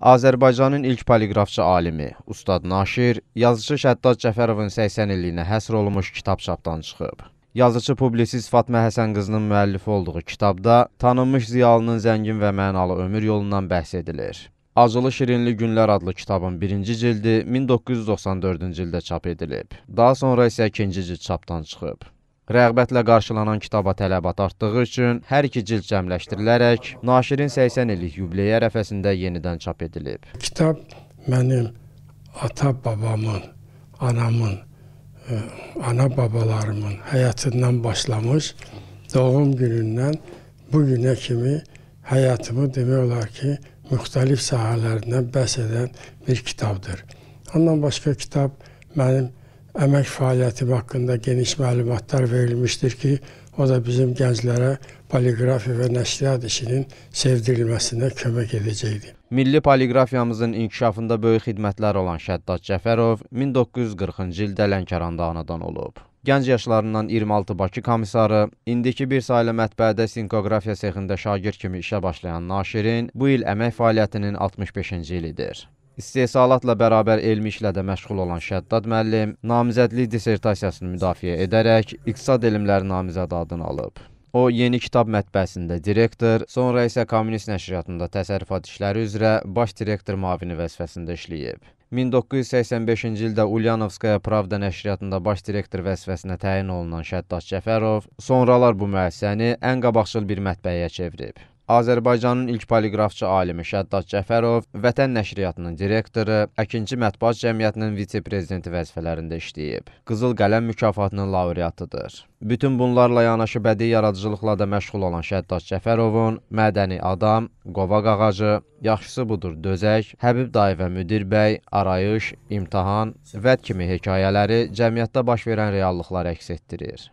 Azərbaycanın ilk poliqrafçı alimi, ustad Naşir, yazıçı Şəddad Cəfərovun 80 illiyinə həsr olunmuş kitab çapdan çıxıb. Yazıcı publisist Fatma Həsən qızının müəllifi olduğu kitabda tanınmış ziyalının zəngin və mənalı ömür yolundan bəhs edilir. Acılı Şirinli Günlər adlı kitabın birinci cildi 1994-cü ildə çap edilib. Daha sonra isə ikinci cild çapdan çıxıb. Rəğbətlə qarşılanan kitaba tələbat artdığı üçün hər iki cild cəmləşdirilərək naşirin 80 illik yubileyi ərəfəsində yenidən çap edilib. Kitab mənim ata-babamın, anamın, ə, e, ana babalarımın həyatından başlamış, doğum günündən bu günə kimi həyatımı demək olar ki, müxtəlif sahələrdən bəhs edən bir kitabdır. Ondan başqa kitab mənim həyatımda əmək fəaliyyətim haqqında geniş məlumatlar verilmişdir ki, o da bizim gənclərə poliqrafiya və nəşriyyat işinin sevdirilməsinə kömək edəcəkdir. Milli poliqrafiyamızın inkişafında böyük xidmətlər olan Şəddad Cəfərov 1940-cı ildə Lənkəranda anadan olub. Gənc yaşlarından 26 Bakı komissarı, indiki bir saylı mətbəədə sinkoqrafiya sexində şagird kimi işə başlayan Naşirin bu il əmək fəaliyyətinin 65-ci ilidir. İstehsalatla bərabər elmi işlə də məşğul olan Şəddad müəllim namizədlik dissertasiyasını müdafiə edərək iqtisad elmləri namizəd adını alıb. O, yeni kitab mətbəəsində direktor, sonra isə Komünist Nəşriyyatında təsərrüfat işləri üzrə baş direktor mavini vəzifəsində işləyib. 1985-ci ildə Ulyanovskaya Pravda nəşriyyatında baş direktor vəzifəsinə təyin olunan Şəddad Cəfərov sonralar bu müəssisəni ən qabaqcıl bir mətbəəyə çevirib. Azərbaycanın ilk poliqrafçı alimi Şəddad Cəfərov Vətən Nəşriyyatının direktoru, Əkinci Mətbuat Cəmiyyətinin vitse-prezidenti vəzifələrində işləyib. Qızıl Qələm mükafatının laureatıdır. Bütün bunlarla yanaşı bədii yaradıcılıqla da məşğul olan Şəddad Cəfərovun Mədəni Adam, Qovaq ağacı, Yaxşısı budur Dözək, Həbib dayı və Müdir bəy, Arayış, İmtahan, Vəd kimi hekayələri cəmiyyətdə baş verən reallıqlar əks etdirir.